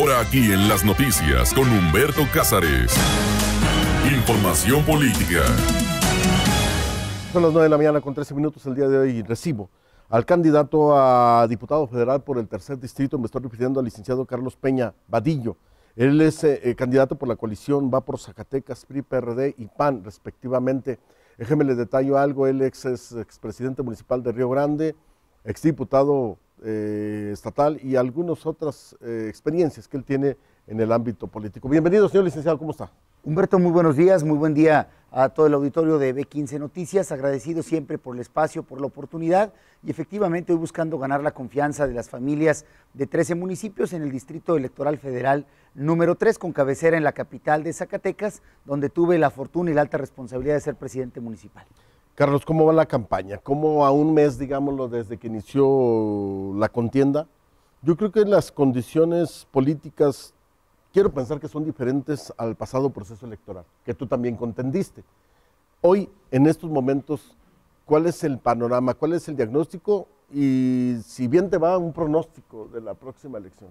Ahora aquí en las noticias con Humberto Cázares. Información política. Son las 9 de la mañana con 13 minutos el día de hoy recibo al candidato a diputado federal por el tercer distrito, me estoy refiriendo al licenciado Carlos Peña Vadillo. Él es eh, eh, candidato por la coalición Va por Zacatecas, PRI, PRD y PAN, respectivamente. Déjeme le detallo algo, él es expresidente municipal de Río Grande, exdiputado eh, estatal y algunas otras eh, experiencias que él tiene en el ámbito político. Bienvenido, señor licenciado, ¿cómo está? Humberto, muy buenos días, muy buen día a todo el auditorio de B15 Noticias, agradecido siempre por el espacio, por la oportunidad y efectivamente hoy buscando ganar la confianza de las familias de 13 municipios en el Distrito Electoral Federal número 3 con cabecera en la capital de Zacatecas, donde tuve la fortuna y la alta responsabilidad de ser presidente municipal. Carlos, ¿cómo va la campaña? ¿Cómo a un mes, digámoslo, desde que inició la contienda? Yo creo que las condiciones políticas, quiero pensar que son diferentes al pasado proceso electoral, que tú también contendiste. Hoy, en estos momentos, ¿cuál es el panorama? ¿Cuál es el diagnóstico? Y si bien te va un pronóstico de la próxima elección.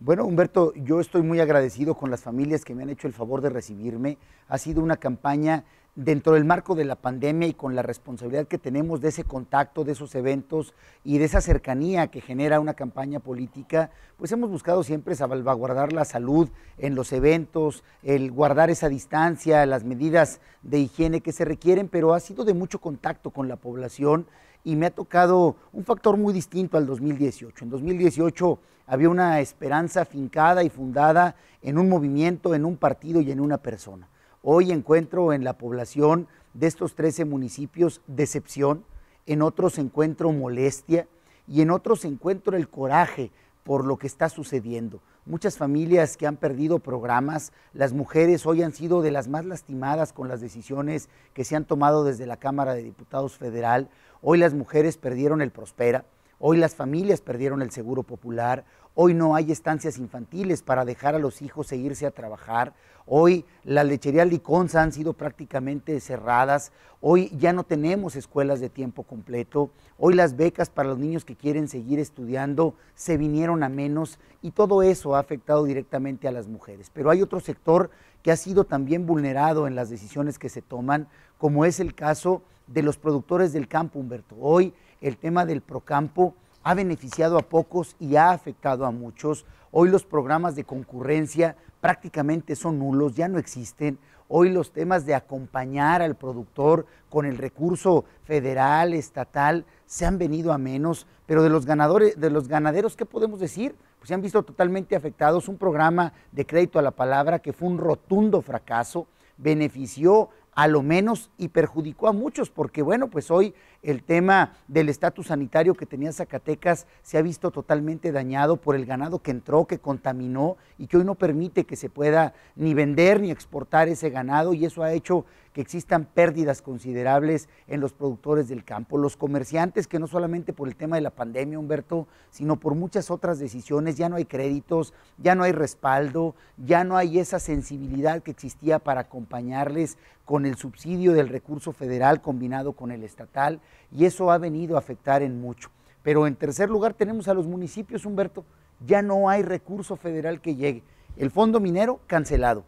Bueno, Humberto, yo estoy muy agradecido con las familias que me han hecho el favor de recibirme. Ha sido una campaña dentro del marco de la pandemia y con la responsabilidad que tenemos de ese contacto, de esos eventos y de esa cercanía que genera una campaña política, pues hemos buscado siempre salvaguardar la salud en los eventos, el guardar esa distancia, las medidas de higiene que se requieren, pero ha sido de mucho contacto con la población y me ha tocado un factor muy distinto al 2018. En 2018 había una esperanza fincada y fundada en un movimiento, en un partido y en una persona. Hoy encuentro en la población de estos 13 municipios decepción, en otros encuentro molestia y en otros encuentro el coraje por lo que está sucediendo. Muchas familias que han perdido programas, las mujeres hoy han sido de las más lastimadas con las decisiones que se han tomado desde la Cámara de Diputados Federal. Hoy las mujeres perdieron el Prospera. Hoy las familias perdieron el seguro popular, hoy no hay estancias infantiles para dejar a los hijos e irse a trabajar, hoy las lecherías Liconza han sido prácticamente cerradas, hoy ya no tenemos escuelas de tiempo completo, hoy las becas para los niños que quieren seguir estudiando se vinieron a menos y todo eso ha afectado directamente a las mujeres. Pero hay otro sector que ha sido también vulnerado en las decisiones que se toman, como es el caso de los productores del campo, Humberto. Hoy el tema del procampo ha beneficiado a pocos y ha afectado a muchos. Hoy los programas de concurrencia prácticamente son nulos, ya no existen. Hoy los temas de acompañar al productor con el recurso federal, estatal, se han venido a menos, pero de los ganadores, de los ganaderos, ¿qué podemos decir? Pues se han visto totalmente afectados. Un programa de crédito a la palabra que fue un rotundo fracaso, benefició a lo menos y perjudicó a muchos, porque bueno, pues hoy el tema del estatus sanitario que tenía Zacatecas se ha visto totalmente dañado por el ganado que entró, que contaminó y que hoy no permite que se pueda ni vender ni exportar ese ganado y eso ha hecho que existan pérdidas considerables en los productores del campo. Los comerciantes que no solamente por el tema de la pandemia, Humberto, sino por muchas otras decisiones, ya no hay créditos, ya no hay respaldo, ya no hay esa sensibilidad que existía para acompañarles con el subsidio del recurso federal combinado con el estatal y eso ha venido a afectar en mucho. Pero en tercer lugar tenemos a los municipios, Humberto, ya no hay recurso federal que llegue. El fondo minero cancelado,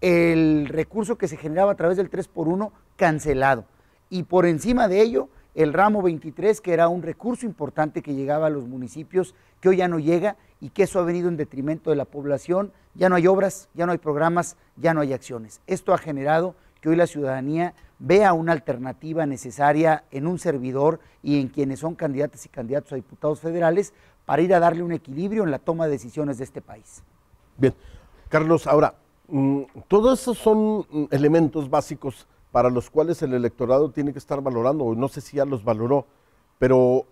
el recurso que se generaba a través del 3 por 1 cancelado y por encima de ello el ramo 23 que era un recurso importante que llegaba a los municipios que hoy ya no llega y que eso ha venido en detrimento de la población, ya no hay obras, ya no hay programas, ya no hay acciones. Esto ha generado que hoy la ciudadanía vea una alternativa necesaria en un servidor y en quienes son candidatas y candidatos a diputados federales para ir a darle un equilibrio en la toma de decisiones de este país. Bien, Carlos, ahora, mm, todos esos son mm, elementos básicos para los cuales el electorado tiene que estar valorando, no sé si ya los valoró, pero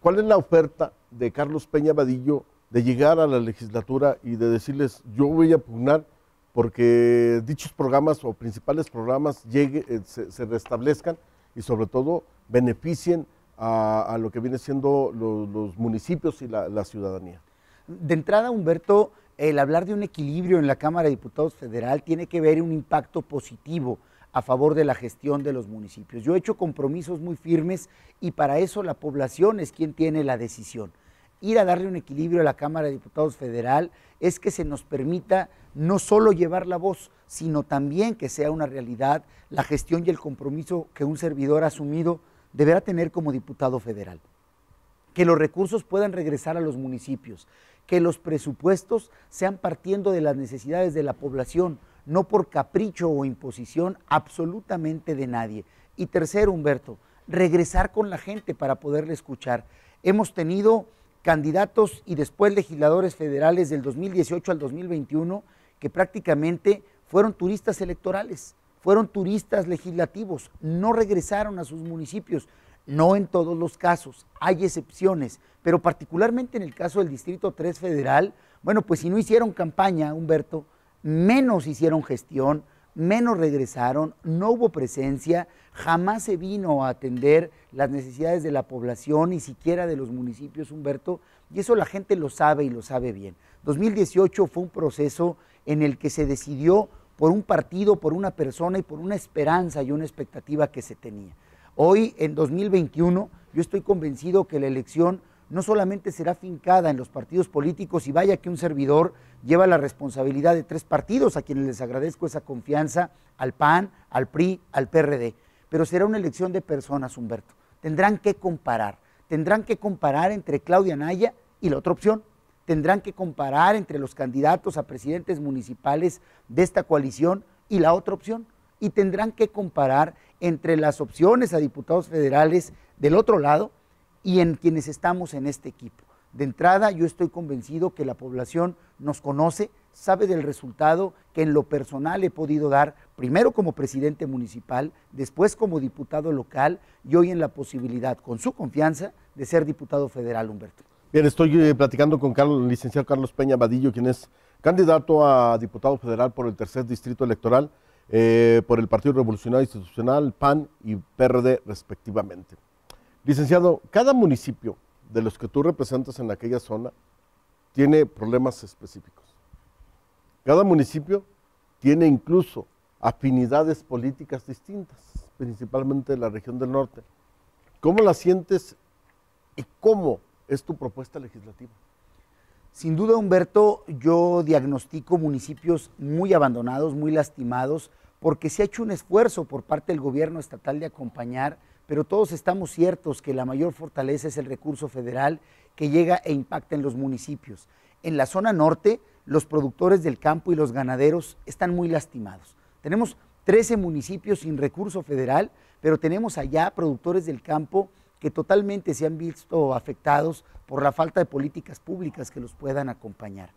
¿cuál es la oferta de Carlos Peña Vadillo de llegar a la legislatura y de decirles, yo voy a pugnar porque dichos programas o principales programas eh, se, restablezcan y sobre todo beneficien a, lo que viene siendo los municipios y la, ciudadanía. De entrada, Humberto, el hablar de un equilibrio en la Cámara de Diputados Federal tiene que ver un impacto positivo a favor de la gestión de los municipios. Yo he hecho compromisos muy firmes y para eso la población es quien tiene la decisión ir a darle un equilibrio a la Cámara de Diputados Federal es que se nos permita no solo llevar la voz, sino también que sea una realidad la gestión y el compromiso que un servidor asumido deberá tener como diputado federal. Que los recursos puedan regresar a los municipios, que los presupuestos sean partiendo de las necesidades de la población, no por capricho o imposición absolutamente de nadie. Y tercero, Humberto, regresar con la gente para poderle escuchar. Hemos tenido candidatos y después legisladores federales del 2018 al 2021 que prácticamente fueron turistas electorales, fueron turistas legislativos, no regresaron a sus municipios. No en todos los casos, hay excepciones, pero particularmente en el caso del Distrito 3 Federal, bueno, pues si no hicieron campaña, Humberto, menos hicieron gestión, menos regresaron, no hubo presencia, jamás se vino a atender las necesidades de la población, ni siquiera de los municipios, Humberto, y eso la gente lo sabe y lo sabe bien. 2018 fue un proceso en el que se decidió por un partido, por una persona y por una esperanza y una expectativa que se tenía. Hoy, en 2021, yo estoy convencido que la elección no solamente será fincada en los partidos políticos y vaya que un servidor lleva la responsabilidad de tres partidos a quienes les agradezco esa confianza, al PAN, al PRI, al PRD, pero será una elección de personas, Humberto. Tendrán que comparar, tendrán que comparar entre Claudia Naya y la otra opción, tendrán que comparar entre los candidatos a presidentes municipales de esta coalición y la otra opción, y tendrán que comparar entre las opciones a diputados federales del otro lado y en quienes estamos en este equipo. De entrada, yo estoy convencido que la población nos conoce, sabe del resultado que en lo personal he podido dar, primero como presidente municipal, después como diputado local y hoy en la posibilidad, con su confianza, de ser diputado federal, Humberto. Bien, estoy eh, platicando con Carlos, el licenciado Carlos Peña Badillo, quien es candidato a diputado federal por el tercer distrito electoral, eh, por el Partido Revolucionario Institucional, PAN y PRD respectivamente. Licenciado, cada municipio de los que tú representas en aquella zona tiene problemas específicos. Cada municipio tiene incluso afinidades políticas distintas, principalmente en la región del norte. ¿Cómo la sientes y cómo es tu propuesta legislativa? Sin duda, Humberto, yo diagnostico municipios muy abandonados, muy lastimados, porque se ha hecho un esfuerzo por parte del gobierno estatal de acompañar pero todos estamos ciertos que la mayor fortaleza es el recurso federal que llega e impacta en los municipios. En la zona norte, los productores del campo y los ganaderos están muy lastimados. Tenemos 13 municipios sin recurso federal, pero tenemos allá productores del campo que totalmente se han visto afectados por la falta de políticas públicas que los puedan acompañar.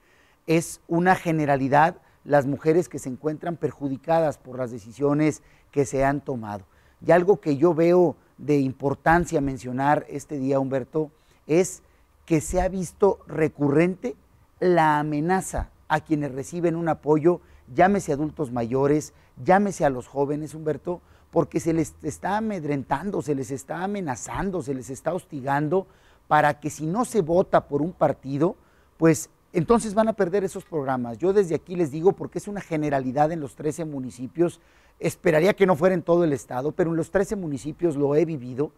Es una generalidad las mujeres que se encuentran perjudicadas por las decisiones que se han tomado. Y algo que yo veo de importancia mencionar este día, Humberto, es que se ha visto recurrente la amenaza a quienes reciben un apoyo, llámese adultos mayores, llámese a los jóvenes, Humberto, porque se les está amedrentando, se les está amenazando, se les está hostigando para que si no se vota por un partido, pues entonces van a perder esos programas. Yo desde aquí les digo, porque es una generalidad en los 13 municipios, esperaría que no fuera en todo el estado, pero en los 13 municipios lo he vivido,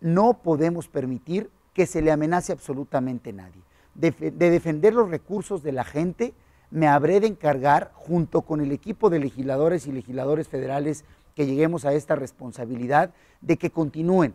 no podemos permitir que se le amenace absolutamente nadie. De, defender los recursos de la gente, me habré de encargar, junto con el equipo de legisladores y legisladores federales que lleguemos a esta responsabilidad, de que continúen.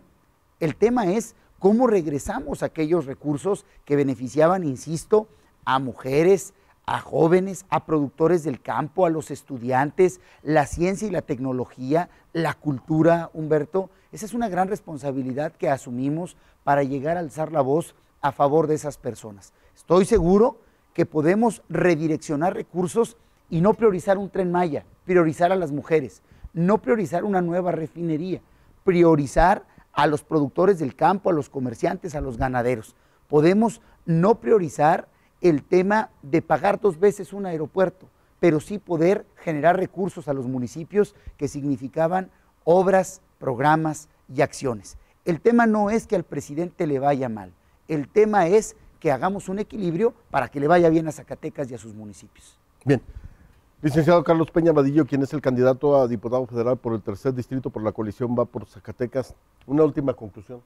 El tema es cómo regresamos aquellos recursos que beneficiaban, insisto, a mujeres, a jóvenes, a productores del campo, a los estudiantes, la ciencia y la tecnología, la cultura, Humberto. Esa es una gran responsabilidad que asumimos para llegar a alzar la voz a favor de esas personas. Estoy seguro que podemos redireccionar recursos y no priorizar un tren Maya, priorizar a las mujeres, no priorizar una nueva refinería, priorizar a los productores del campo, a los comerciantes, a los ganaderos. Podemos no priorizar el tema de pagar dos veces un aeropuerto, pero sí poder generar recursos a los municipios que significaban obras, programas y acciones. El tema no es que al presidente le vaya mal, el tema es que hagamos un equilibrio para que le vaya bien a Zacatecas y a sus municipios. Bien. Licenciado Carlos Peña Vadillo, quien es el candidato a diputado federal por el tercer distrito por la coalición Va por Zacatecas. Una última conclusión.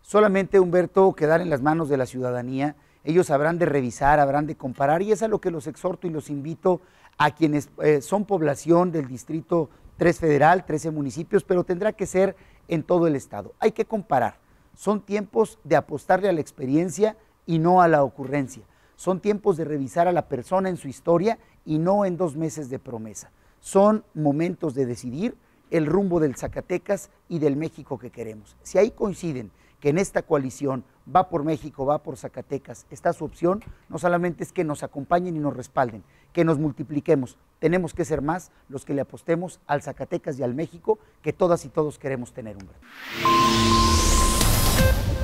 Solamente, Humberto, quedar en las manos de la ciudadanía ellos habrán de revisar, habrán de comparar y es a lo que los exhorto y los invito a quienes eh, son población del Distrito 3 Federal, 13 municipios, pero tendrá que ser en todo el Estado. Hay que comparar. Son tiempos de apostarle a la experiencia y no a la ocurrencia. Son tiempos de revisar a la persona en su historia y no en dos meses de promesa. Son momentos de decidir el rumbo del Zacatecas y del México que queremos. Si ahí coinciden que en esta coalición va por México, va por Zacatecas, está su opción, no solamente es que nos acompañen y nos respalden, que nos multipliquemos. Tenemos que ser más los que le apostemos al Zacatecas y al México que todas y todos queremos tener un